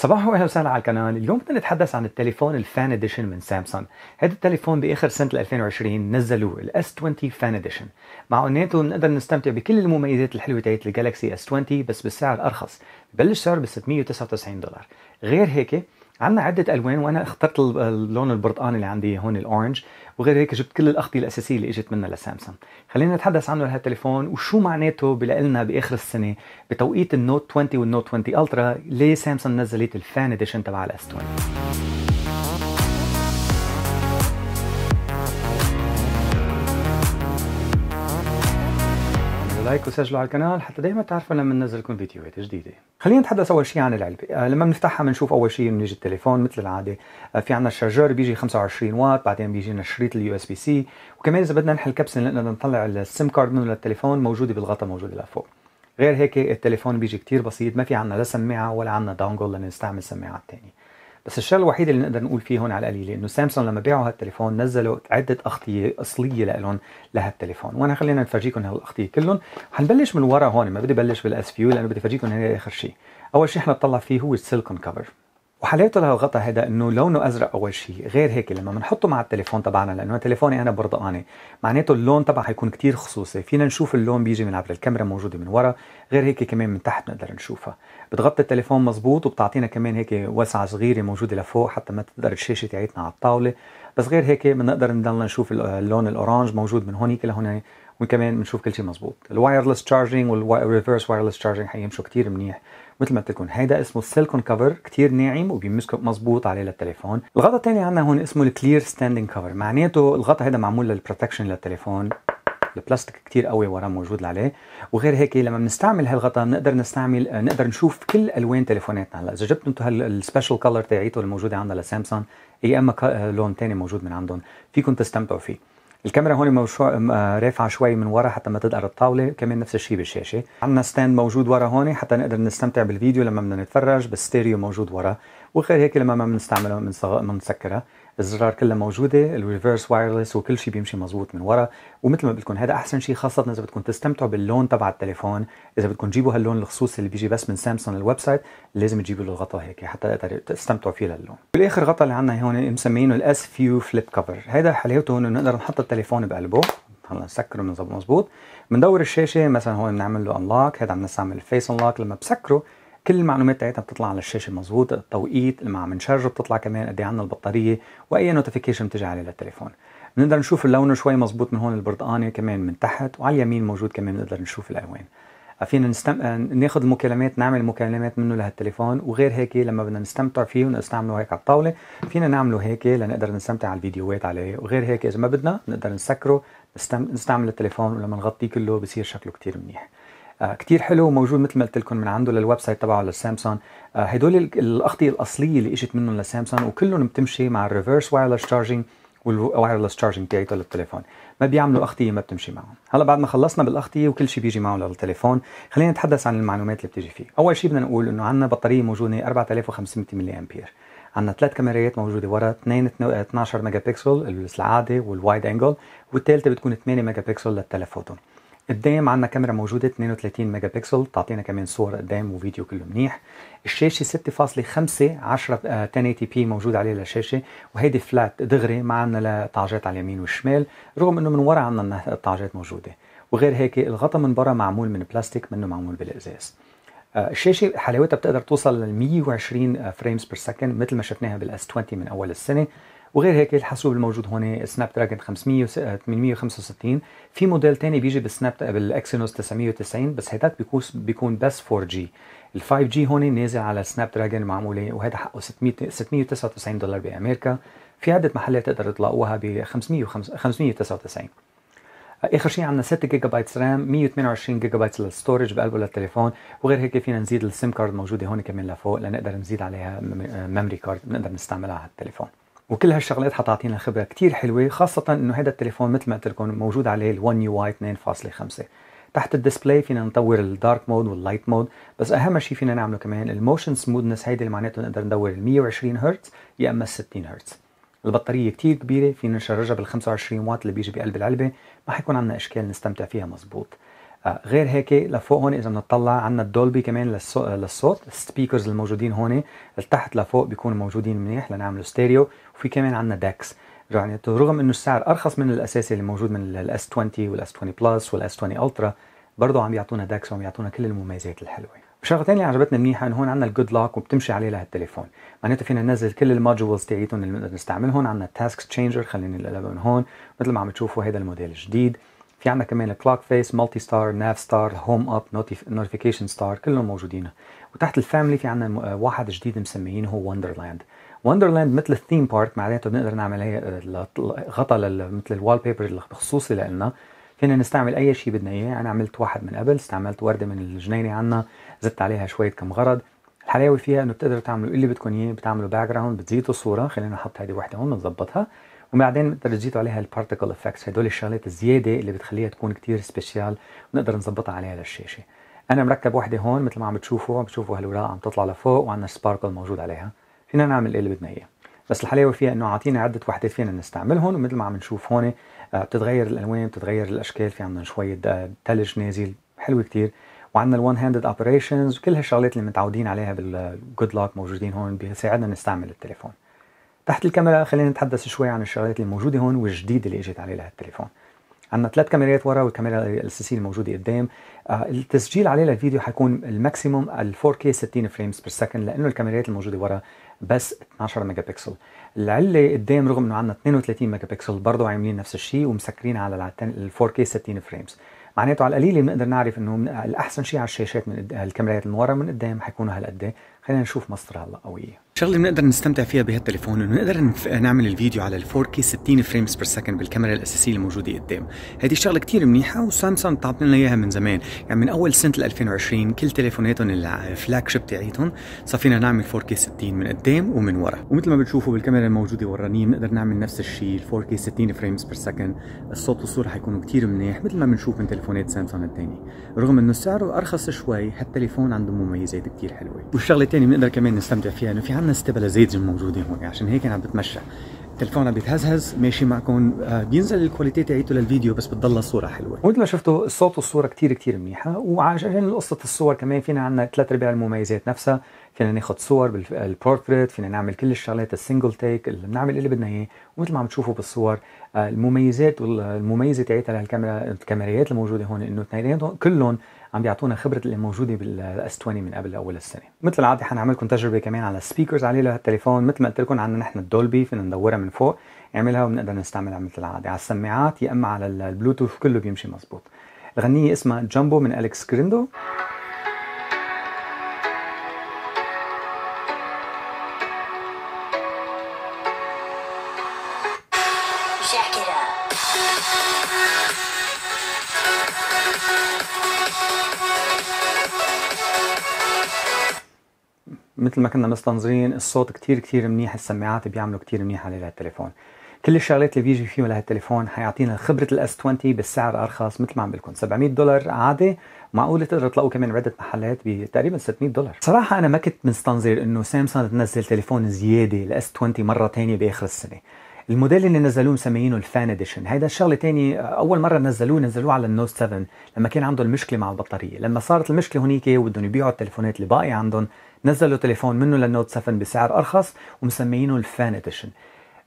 صباح واهلا وسهلا على القناه، اليوم بدنا نتحدث عن التليفون الفان اديشن من سامسونج، هذا التليفون باخر سنه 2020 نزلوه الاس 20 فان اديشن، مع انه نقدر نستمتع بكل المميزات الحلوه تاعت الجالكسي اس 20 بس بسعر ارخص، ببلش سعره ب 699 دولار، غير هيك عندنا عده الوان وانا اخترت اللون البرتقاني اللي عندي هون الاورنج وغير هيك جبت كل الاغطيه الاساسيه اللي اجت منها لسامسونج خلينا نتحدث عنه لهالتليفون وشو معناته لنا باخر السنه بتوقيت النوت 20 والنوت 20 الترا ليه سامسونج نزلت الفان اديشن تبع الاس 20 لايك وسجلوا على القناه حتى دائما تعرفوا لما ننزل لكم فيديوهات جديده. خلينا نتحدث اول شيء عن العلبه، آه، لما بنفتحها بنشوف اول شيء بنيجي التليفون مثل العاده، آه، في عندنا الشارجر بيجي 25 واط، بعدين بيجينا شريط اليو اس بي سي، وكمان اذا بدنا نحل كبسه لانه نطلع السيم كارد منه للتليفون موجوده بالغطاء موجوده لفوق. غير هيك التليفون بيجي كتير بسيط ما في عندنا لا سماعه ولا عندنا دونجل لنستعمل سماعات ثانيه بس الشغله الوحيده اللي نقدر نقول فيه هون على القليله انه سامسونج لما بيعوا هالتليفون نزلوا عده اغطيه اصليه لهم لهالتليفون وانا خلينا نفرجيكم هالاغطيه كلهم حنبلش من ورا هون ما بدي بلش بالاس فيو لانه بدي افرجيكم هي اخر شيء اول شيء حنطلع فيه هو السيليكون كفر وحلاوته لهالغطا هذا انه لونه ازرق اول شيء غير هيك لما بنحطه مع التليفون تبعنا لانه تليفوني انا برتقاني معناته اللون تبعه حيكون كتير خصوصي فينا نشوف اللون بيجي من عبر الكاميرا موجوده من ورا غير هيك كمان من تحت بنقدر نشوفها بتغطي التليفون مزبوط وبتعطينا كمان هيك وسعه صغيره موجوده لفوق حتى ما تقدر الشاشه تاعتنا على الطاوله بس غير هيك بنقدر نضلنا نشوف اللون الاورانج موجود من هونيك لهون وكمان بنشوف كل شيء مزبوط الوايرلس تشارجينج والريفرس وايرلس تشارجينج حيمشوا كتير منيح مثل ما قلت لكم هيدا اسمه السيليكون كفر كتير ناعم وبيمسك مزبوط عليه للتليفون الغطاء الثاني عندنا هون اسمه الكلير ستاندينج كفر معناته الغطاء هيدا معمول للبروتكشن للتليفون البلاستيك كتير قوي وراه موجود عليه وغير هيك لما بنستعمل هالغطاء بنقدر نستعمل آه، نقدر نشوف كل الوان تليفوناتنا هلا اذا جبتوا انتم هالسبيشال كلر تاعيته الموجوده عندنا لسامسونج يا اما آه، لون تاني موجود من عندهم فيكم تستمتعوا فيه الكاميرا هون موشو... آه، رافعه شوي من ورا حتى ما تدقر الطاوله كمان نفس الشيء بالشاشه عندنا ستاند موجود ورا هون حتى نقدر نستمتع بالفيديو لما بدنا نتفرج بالستيريو موجود ورا وغير هيك لما ما بنستعملها بنسكرها الزرار كلها موجوده الريفرس وايرلس وكل شيء بيمشي مزبوط من ورا ومثل ما قلت لكم هذا احسن شيء خاصه اذا بدكم تستمتعوا باللون تبع التليفون اذا بدكم تجيبوا هاللون الخصوصي اللي بيجي بس من سامسونج الويب سايت لازم تجيبوا له غطاء هيك حتى تستمتعوا فيه للون بالاخر غطاء اللي عندنا هون مسمينه الاس فيو فليب كفر هذا حلاوته انه نقدر نحط التليفون بقلبه هلا نسكره بنظبط مزبوط بندور الشاشه مثلا هون بنعمل له انلوك هذا عم نستعمل الفيس انلوك لما بسكره كل المعلومات تاعتها بتطلع على الشاشه مزبوط التوقيت لما عم نشرجه بتطلع كمان قد إيه عندنا البطاريه واي نوتيفيكيشن بتجي عليه للتليفون بنقدر نشوف اللون شوي مزبوط من هون البرتقاني كمان من تحت وعلى اليمين موجود كمان بنقدر نشوف الالوان فينا نستم... آه، ناخذ المكالمات نعمل مكالمات منه لهالتليفون وغير هيك لما بدنا نستمتع فيه ونستعمله هيك على الطاوله فينا نعمله هيك لنقدر نستمتع على الفيديوهات عليه وغير هيك اذا ما بدنا نقدر نسكره نستم... نستعمل التليفون ولما نغطيه كله بصير شكله كتير منيح آه، كتير حلو وموجود مثل ما قلت لكم من عنده للويب سايت تبعه للسامسون آه، هدول الاغطيه الاصليه اللي اجت منهم للسامسونج وكلهم بتمشي مع الريفرس وايرلس تشارجينج والوايرلس تشارجينج تاعته للتليفون ما بيعملوا اغطيه ما بتمشي معهم هلا بعد ما خلصنا بالاغطيه وكل شيء بيجي معه للتليفون خلينا نتحدث عن المعلومات اللي بتيجي فيه اول شيء بدنا نقول انه عندنا بطاريه موجوده 4500 ملي امبير عندنا ثلاث كاميرات موجوده ورا اثنين 12 ميجا بكسل العادي والوايد انجل والثالثه بتكون 8 ميجا بكسل للتليفوتو قدام عندنا كاميرا موجوده 32 ميجا بكسل تعطينا كمان صور قدام وفيديو كله منيح الشاشه 6.5 10 1080 بي موجود عليها الشاشه وهيدي فلات دغري ما عندنا لا طاجات على اليمين والشمال رغم انه من ورا عندنا التعجات موجوده وغير هيك الغطاء من برا معمول من بلاستيك منه معمول بالازاز آه، الشاشه حلاوتها بتقدر توصل لل 120 فريمز بير سكند مثل ما شفناها بالاس 20 من اول السنه وغير هيك الحاسوب الموجود هون سناب دراجون 500 865 في موديل ثاني بيجي بالسناب بالاكسينوس 990 بس هيداك بيكون بيكون بس 4 جي ال 5 جي هون نازل على سناب دراجون معموله وهذا حقه 600 699 دولار بامريكا في عده محلات تقدر تلاقوها ب 599 آه، اخر شيء عندنا 6 جيجا بايت رام 128 جيجا بايت للستورج بقلبه للتليفون وغير هيك فينا نزيد السيم كارد موجوده هون كمان لفوق لنقدر نزيد عليها ميموري كارد بنقدر نستعملها على التليفون وكل هالشغلات حتعطينا خبره كتير حلوه خاصه انه هذا التليفون مثل ما قلت لكم موجود عليه ال1 يو اي 2.5 تحت الديسبلاي فينا نطور الدارك مود واللايت مود بس اهم شيء فينا نعمله كمان الموشن سمودنس هيدي اللي معناته نقدر ندور ال 120 هرتز يا اما ال 60 هرتز البطارية كتير كبيرة فينا نشرجها بال 25 وات اللي بيجي بقلب العلبة ما حيكون عندنا اشكال نستمتع فيها مزبوط آه، غير هيك لفوق هون اذا بنطلع عندنا الدولبي كمان للصوت السبيكرز الموجودين هون لتحت لفوق بيكونوا موجودين منيح لنعمل ستيريو وفي كمان عندنا داكس يعني رغم انه السعر ارخص من الاساسي اللي موجود من الاس 20 والاس 20 بلس والاس 20 الترا برضه عم يعطونا داكس وعم يعطونا كل المميزات الحلوه وشغله ثانيه اللي عجبتنا منيحه انه هون عندنا الجود لوك وبتمشي عليه لهالتليفون معناته فينا ننزل كل المودجولز تاعيتهم اللي بنقدر نستعملهم عندنا التاسك تشينجر خليني نقلبهم هون مثل ما عم تشوفوا هذا الموديل الجديد في عندنا كمان الكلوك فيس مالتي ستار ناف ستار هوم اب نوتيفيكيشن ستار كلهم موجودين وتحت الفاميلي في عندنا آه، واحد جديد مسميينه هو وندرلاند وندرلاند مثل الثيم بارك معناته بنقدر نعمل هي آه، غطا مثل الوال بيبر الخصوصي لنا فينا نستعمل اي شيء بدنا اياه انا عملت واحد من قبل استعملت ورده من الجنينه عندنا زدت عليها شويه كم غرض الحلاوه فيها انه بتقدروا تعملوا اللي بدكم اياه بتعملوا باك جراوند بتزيدوا الصوره خلينا نحط هذه وحده هون بنظبطها وبعدين رجيتوا عليها البارتيكل افكتس هدول الشغلات الزياده اللي بتخليها تكون كتير سبيشال ونقدر نظبطها عليها للشاشه انا مركب وحده هون مثل ما عم بتشوفوا عم بتشوفوا هالوراق عم تطلع لفوق وعندنا سباركل موجود عليها فينا نعمل إيه اللي بدنا اياه بس الحلاوه فيها انه عاطينا عده وحدات فينا نستعملهم ومثل ما عم نشوف هون آه، بتتغير الالوان بتتغير الاشكال في عندنا شويه ثلج آه، نازل حلو كتير وعندنا الون هاندد اوبريشنز وكل هالشغلات اللي متعودين عليها بالجود لوك موجودين هون بيساعدنا نستعمل التليفون تحت الكاميرا خلينا نتحدث شوي عن الشغلات الموجوده هون والجديده اللي اجت عليه لهالتليفون عندنا ثلاث كاميرات ورا والكاميرا الاساسيه الموجوده قدام آه، التسجيل عليه للفيديو حيكون الماكسيموم ال 4K 60 فريمز بير سكند لانه الكاميرات الموجوده ورا بس 12 ميجا بكسل العله قدام رغم انه عندنا 32 ميجا بكسل برضه عاملين نفس الشيء ومسكرين على ال 4K 60 فريمز معناته على القليل بنقدر نعرف انه الاحسن شيء على الشاشات من الكاميرات من ورا من قدام حيكونوا هالقد إيه. خلينا نشوف مصدرها هلا قويه شغله بنقدر نستمتع فيها بهالتليفون انه نقدر نعمل الفيديو على ال 4K 60 فريمز بير سكند بالكاميرا الاساسيه الموجوده قدام، هذه شغله كثير منيحه وسامسونج تعطينا لنا اياها من زمان، يعني من اول سنه 2020 كل تليفوناتهم الفلاج شيب تاعيتهم صار فينا نعمل 4K 60 من قدام ومن ورا، ومثل ما بتشوفوا بالكاميرا الموجوده ورانيه بنقدر نعمل نفس الشيء ال 4K 60 فريمز بير سكند، الصوت والصوره حيكونوا كثير منيح مثل ما بنشوف من تليفونات سامسونج الثانيه، رغم انه سعره ارخص شوي هالتليفون عنده مميزات كثير حلوه، والشغله الثانيه بنقدر كمان نستمتع فيها انه في عندنا عندنا موجوده هون عشان هيك انا عم بتمشى التليفون عم بيتهزهز ماشي معكم آه، بينزل الكواليتي تاعيته للفيديو بس بتضل الصوره حلوه مثل ما شفتوا الصوت والصوره كتير كتير منيحه وعشان قصه الصور كمان فينا عندنا ثلاث ارباع المميزات نفسها فينا ناخذ صور بالبورتريت فينا نعمل كل الشغلات السنجل تيك اللي بنعمل اللي بدنا اياه ومثل ما عم تشوفوا بالصور آه، المميزات والمميزه تاعتها للكاميرا الكاميرات الموجوده هون انه اثنيناتهم كلهم عم بيعطونا خبره اللي موجوده بالاس 20 من قبل اول السنه مثل العاده حنعمل لكم تجربه كمان على السبيكرز عليه لهالتليفون مثل ما قلت لكم عندنا نحن الدولبي فينا ندورها من فوق نعملها وبنقدر نستعملها مثل العاده على السماعات يا اما على البلوتوث كله بيمشي مزبوط الغنيه اسمها جامبو من اليكس كريندو مثل ما كنا مستنظرين الصوت كتير كتير منيح السماعات بيعملوا كتير منيح على التليفون كل الشغلات اللي بيجي فيه لهالتليفون حيعطينا خبرة الاس 20 بالسعر ارخص مثل ما عم بقول 700 دولار عادي معقول تقدروا تلاقوا كمان بعدة محلات بتقريبا 600 دولار صراحة انا ما كنت مستنظر انه سامسونج تنزل تليفون زيادة الاس 20 مرة ثانية باخر السنة الموديل اللي نزلوه مسميينه الفان اديشن هيدا الشغله تاني اول مره نزلوه نزلوه على النوت 7 لما كان عندهم مشكله مع البطاريه لما صارت المشكله هنيك وبدهم يبيعوا التليفونات اللي باقي عندهم نزلوا تليفون منه للنوت 7 بسعر ارخص ومسميينه الفان اديشن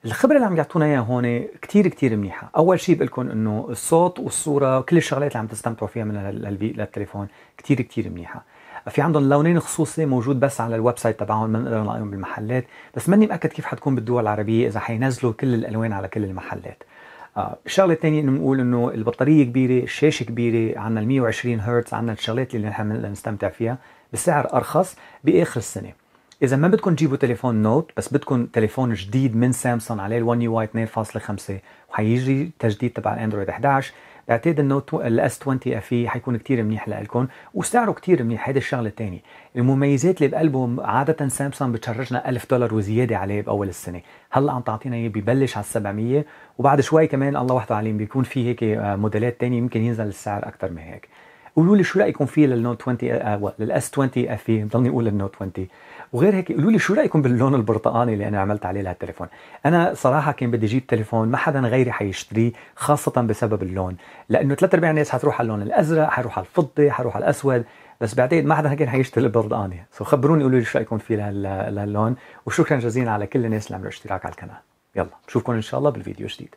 الخبره اللي عم يعطونا اياها هون كتير كتير منيحه اول شيء بقول لكم انه الصوت والصوره وكل الشغلات اللي عم تستمتعوا فيها من للتليفون كتير كتير منيحه في عندهم لونين خصوصي موجود بس على الويب سايت تبعهم ما بنقدر نلاقيهم بالمحلات بس ماني مأكد كيف حتكون بالدول العربية إذا حينزلوا كل الألوان على كل المحلات الشغله آه، الثانيه انه بنقول انه البطاريه كبيره، الشاشه كبيره، عندنا ال 120 هرتز، عندنا الشغلات اللي نحن نستمتع فيها بسعر ارخص باخر السنه. اذا ما بدكم تجيبوا تليفون نوت بس بدكم تليفون جديد من سامسونج عليه ال 1 يو اي 2.5 وحيجي تجديد تبع الاندرويد 11 اعتقد انه الاس 20 اف اي حيكون كثير منيح لكم وسعره كثير منيح هيدا الشغله الثانيه المميزات اللي بقلبهم عاده سامسونج بتشرجنا 1000 دولار وزياده عليه باول السنه هلا عم تعطينا اياه ببلش على 700 وبعد شوي كمان الله وحده عليم بيكون في هيك آه، موديلات ثانيه يمكن ينزل السعر اكثر من هيك قولوا لي شو رايكم فيه للنوت 20 آه, آه، للاس 20 اف بضلني اقول النوت 20 وغير هيك قولوا لي شو رايكم باللون البرتقاني اللي انا عملت عليه لهالتليفون انا صراحه كان بدي اجيب تليفون ما حدا غيري حيشتريه خاصه بسبب اللون لانه ثلاث ارباع الناس حتروح على اللون الازرق حيروح على الفضي حيروح على الاسود بس بعدين ما حدا كان حيشتري البرتقاني سو خبروني قولوا لي شو رايكم فيه لهاللون وشكرا جزيلا على كل الناس اللي عملوا اشتراك على القناه يلا بشوفكم ان شاء الله بالفيديو جديد